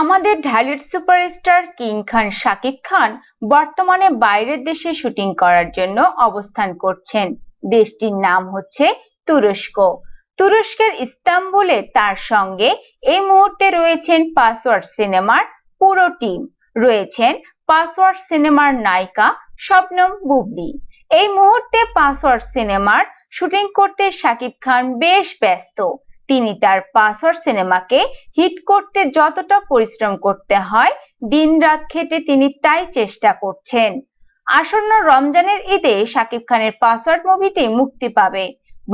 আমাদের Dhallywood superstar king Khan Shakib Khan বর্তমানে বাইরের দেশে শুটিং করার জন্য অবস্থান করছেন দেশটির নাম হচ্ছে তুরস্ক তুরস্কের ইস্তাম্বুলে তার সঙ্গে এই মুহূর্তে রয়েছেন পাসওয়ার্ড সিনেমার পুরো টিম রয়েছেন পাসওয়ার্ড সিনেমার নায়িকা স্বপ্নম বুবলি এই মুহূর্তে পাসওয়ার্ড সিনেমার শুটিং করতে শাকিব খান বেশ ব্যস্ত তিনি তার পাথর সিনেমাকে হিট করতে যতটা পরিশ্রম করতে হয় দিন রাত খেটে তিনি তাই চেষ্টা করছেন আসন্ন রমজানের ঈদে শাকিব খানের পাসওয়ার্ড মুভিটি মুক্তি পাবে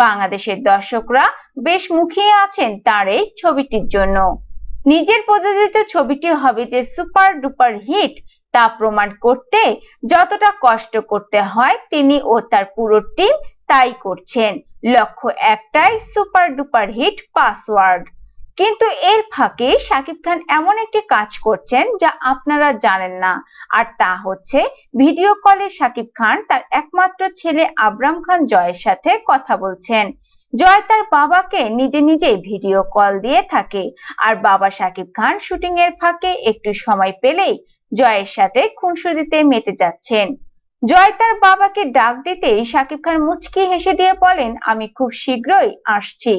বাংলাদেশের দর্শকরা বেশ মুখিয়ে আছেন তার এই ছবিটির জন্য নিজের প্রযোজিত ছবিটি হবে যে সুপার ডুপার হিট তা প্রমাণ করতে যতটা কষ্ট করতে হয় তিনি ও তার পুরো টিম তাই করছেন লক্ষ্য একটাই সুপার ডুপার হিট পাসওয়ার্ড কিন্তু এর ফাঁকে সাকিব খান এমন একটি কাজ করছেন যা আপনারা জানেন না আর তা হচ্ছে ভিডিও কলে সাকিব খান তার একমাত্র ছেলে আব্রাম খান জয়ের সাথে কথা বলছেন জয় তার বাবাকে নিজে নিজে ভিডিও কল দিয়ে থাকে আর বাবা সাকিব খান শুটিং এর ফাঁকে একটু সময় পেলেই জয়ের সাথে খুনসুদিতে মেতে যাচ্ছেন জয় তার বাবাকে ডাক দিতেই সাকিব খান মুচকি হেসে দিয়ে বলেন আমি খুব শীঘ্রই আসছি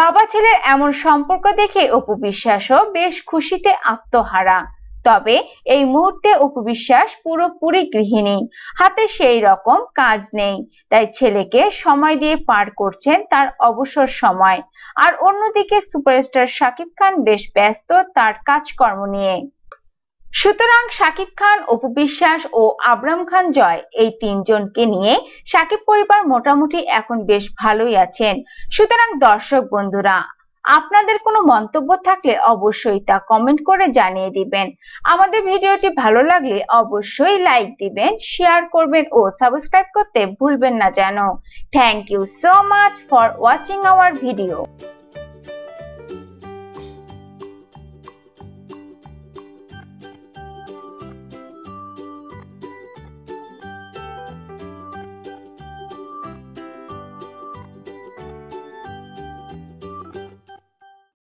বাবা ছেলের এমন সম্পর্ক দেখে অপু বিশ্বাসও বেশ খুশিতে আত্মহারা তবে এই মুহূর্তে অপু বিশ্বাস পুরোপুরি গৃহিণী হাতে সেই রকম কাজ নেই তাই ছেলেকে সময় দিয়ে পার করছেন তার অবসর সময় আর অন্যদিকে সুপারস্টার সাকিব খান বেশ ব্যস্ত তার কাজকর্ম নিয়ে সুতরাং শাকিব খান অপু বিশ্বাস ও আবরাম খান জয় এই তিনজনকে নিয়ে শাকিব পরিবার মোটামুটি এখন বেশ ভালোই আছেন সুতরাং দর্শক বন্ধুরা আপনাদের কোনো মন্তব্য থাকলে অবশ্যই তা কমেন্ট করে জানিয়ে দিবেন আমাদের ভিডিওটি ভালো লাগলে অবশ্যই লাইক দিবেন শেয়ার করবেন ও সাবস্ক্রাইব করতে ভুলবেন না যেন thank you so much for watching our video